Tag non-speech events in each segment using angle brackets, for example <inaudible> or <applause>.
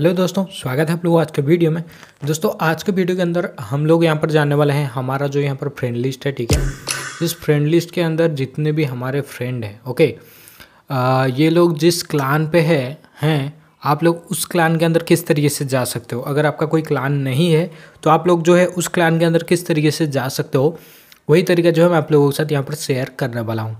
hello दोस्तों स्वागत है आप लोगों आज के वीडियो में दोस्तों आज के वीडियो के अंदर हम लोग यहाँ पर जानने वाले हैं हमारा जो यहाँ पर फ्रेंड लिस्ट है ठीक है जिस फ्रेंड लिस्ट के अंदर जितने भी हमारे फ्रेंड हैं ओके आ, ये लोग जिस क्लान पे है हैं आप लोग उस क्लान के अंदर किस तरीके से जा सकते हो अगर आपका कोई क्लान नहीं है तो आप लोग जो है उस क्लान के अंदर किस तरीके से जा सकते हो वही तरीका जो है मैं आप लोगों के साथ यहाँ पर शेयर करने वाला हूँ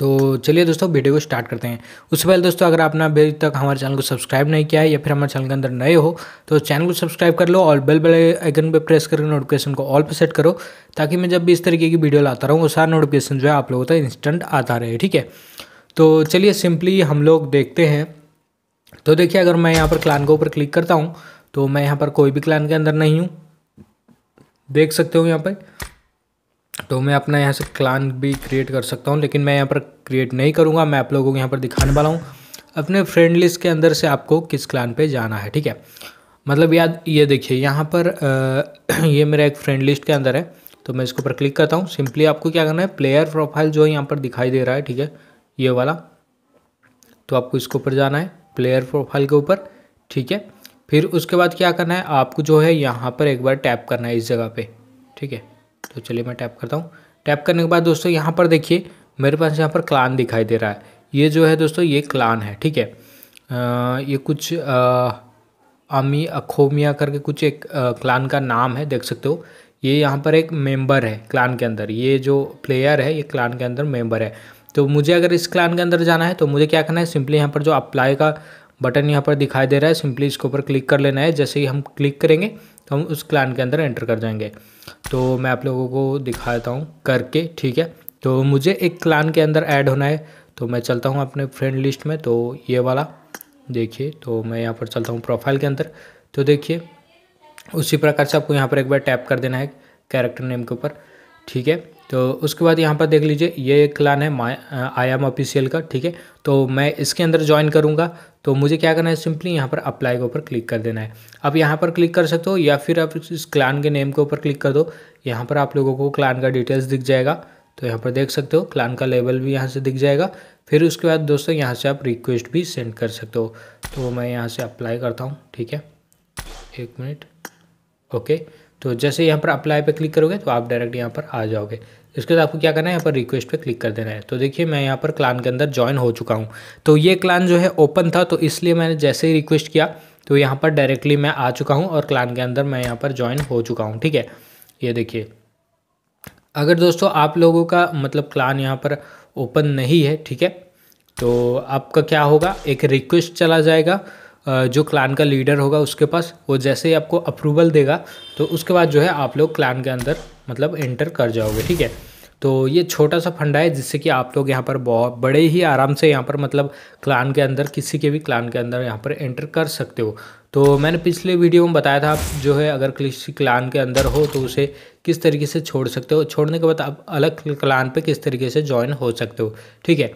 तो चलिए दोस्तों वीडियो को स्टार्ट करते हैं उससे पहले दोस्तों अगर आपने अभी तक हमारे चैनल को सब्सक्राइब नहीं किया है या फिर हमारे चैनल के अंदर नए हो तो चैनल को सब्सक्राइब कर लो और बेल बेल आइकन पर प्रेस करके नोटिफिकेशन को ऑल पर सेट करो ताकि मैं जब भी इस तरीके की वीडियो लाता रहूँ वो सारा नोटिफिकेशन जो है आप लोगों तक इंस्टेंट आता रहे ठीक है तो चलिए सिंपली हम लोग देखते हैं तो देखिए अगर मैं यहाँ पर क्लान के ऊपर क्लिक करता हूँ तो मैं यहाँ पर कोई भी क्लान के अंदर नहीं हूँ देख सकते हो यहाँ पर तो मैं अपना यहाँ से क्लान भी क्रिएट कर सकता हूँ लेकिन मैं यहाँ पर क्रिएट नहीं करूँगा मैं आप लोगों को यहाँ पर दिखाने वाला हूँ अपने फ्रेंड लिस्ट के अंदर से आपको किस क्लान पे जाना है ठीक है मतलब याद ये देखिए यहाँ पर <clears throat> ये मेरा एक फ्रेंड लिस्ट के अंदर है तो मैं इसके ऊपर क्लिक करता हूँ सिंपली आपको क्या करना है प्लेयर प्रोफाइल जो है यहाँ पर दिखाई दे रहा है ठीक है ये वाला तो आपको इसके ऊपर जाना है प्लेयर प्रोफाइल के ऊपर ठीक है फिर उसके बाद क्या करना है आपको जो है यहाँ पर एक बार टैप करना है इस जगह पर ठीक है तो चलिए मैं टैप करता हूँ टैप करने के बाद दोस्तों यहाँ पर देखिए मेरे पास यहाँ पर क्लान दिखाई दे रहा है ये जो है दोस्तों ये क्लान है ठीक है आ, ये कुछ अमी अखोमिया करके कुछ एक आ, क्लान का नाम है देख सकते हो ये यहाँ पर एक मेंबर है क्लान के अंदर ये जो प्लेयर है ये क्लान के अंदर मेंबर है तो मुझे अगर इस क्लान के अंदर जाना है तो मुझे क्या करना है सिंपली यहाँ पर जो अप्लाई का बटन यहाँ पर दिखाई दे रहा है सिंपली इसके ऊपर क्लिक कर लेना है जैसे ही हम क्लिक करेंगे तो हम उस क्लान के अंदर एंटर कर जाएंगे तो मैं आप लोगों को दिखाता हूँ करके ठीक है तो मुझे एक क्लान के अंदर ऐड होना है तो मैं चलता हूँ अपने फ्रेंड लिस्ट में तो ये वाला देखिए तो मैं यहाँ पर चलता हूँ प्रोफाइल के अंदर तो देखिए उसी प्रकार से आपको यहाँ पर एक बार टैप कर देना है कैरेक्टर नेम के ऊपर ठीक है तो उसके बाद यहाँ पर देख लीजिए ये एक क्लान है आई एम ऑफिशियल का ठीक है तो मैं इसके अंदर ज्वाइन करूँगा तो मुझे क्या करना है सिंपली यहाँ पर अप्लाई के ऊपर क्लिक कर देना है आप यहाँ पर क्लिक कर सकते हो या फिर आप इस क्लान के नेम के ऊपर क्लिक कर दो यहाँ पर आप लोगों को क्लान का डिटेल्स दिख जाएगा तो यहाँ पर देख सकते हो क्लान का लेवल भी यहाँ से दिख जाएगा फिर उसके बाद दोस्तों यहाँ से आप रिक्वेस्ट भी सेंड कर सकते हो तो मैं यहाँ से अप्लाई करता हूँ ठीक है एक मिनट ओके तो जैसे यहाँ पर अप्लाई पर क्लिक करोगे तो आप डायरेक्ट यहाँ पर आ जाओगे इसके बाद आपको क्या करना है यहाँ पर रिक्वेस्ट पे क्लिक कर देना है तो देखिए मैं यहाँ पर क्लान के अंदर ज्वाइन हो चुका हूँ तो ये क्लान जो है ओपन था तो इसलिए मैंने जैसे ही रिक्वेस्ट किया तो यहाँ पर डायरेक्टली मैं आ चुका हूँ और क्लान के अंदर मैं यहाँ पर ज्वाइन हो चुका हूँ ठीक है ये देखिए अगर दोस्तों आप लोगों का मतलब क्लान यहाँ पर ओपन नहीं है ठीक है तो आपका क्या होगा एक रिक्वेस्ट चला जाएगा जो क्लान का लीडर होगा उसके पास वो जैसे ही आपको अप्रूवल देगा तो उसके बाद जो है आप लोग क्लान के अंदर मतलब एंटर कर जाओगे ठीक है तो ये छोटा सा फंडा है जिससे कि आप लोग यहाँ पर बहुत बड़े ही आराम से यहाँ पर मतलब क्लान के अंदर किसी के भी क्लान के अंदर यहाँ पर एंटर कर सकते हो तो मैंने पिछले वीडियो में बताया था आप जो है अगर किसी क्लान के अंदर हो तो उसे किस तरीके से छोड़ सकते हो छोड़ने के बाद आप अलग क्लान पे किस तरीके से ज्वाइन हो सकते हो ठीक है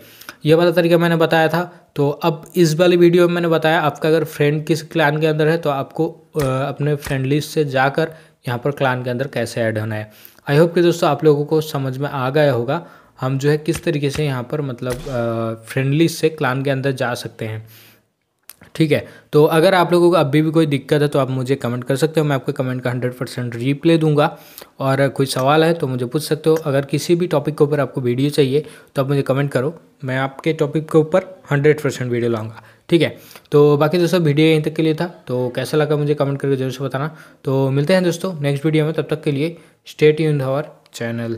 ये वाला तरीका मैंने बताया था तो अब इस वाली वीडियो में मैंने बताया आपका अगर फ्रेंड किस क्लान के अंदर है तो आपको अपने फ्रेंड लिस्ट से जाकर यहाँ पर क्लान के अंदर कैसे ऐड होना है आई होप कि दोस्तों आप लोगों को समझ में आ गया होगा हम जो है किस तरीके से यहाँ पर मतलब फ्रेंडली से क्लान के अंदर जा सकते हैं ठीक है तो अगर आप लोगों को अभी भी कोई दिक्कत है तो आप मुझे कमेंट कर सकते हो मैं आपके कमेंट का हंड्रेड परसेंट रिप्ले दूंगा और कोई सवाल है तो मुझे पूछ सकते हो अगर किसी भी टॉपिक के ऊपर आपको वीडियो चाहिए तो आप मुझे कमेंट करो मैं आपके टॉपिक के ऊपर हंड्रेड परसेंट वीडियो लाऊंगा ठीक है तो बाकी दोस्तों वीडियो यहीं तक के लिए था तो कैसा लगा मुझे कमेंट करके जरूर से बताना तो मिलते हैं दोस्तों नेक्स्ट वीडियो में तब तक के लिए स्टेट इन हवर चैनल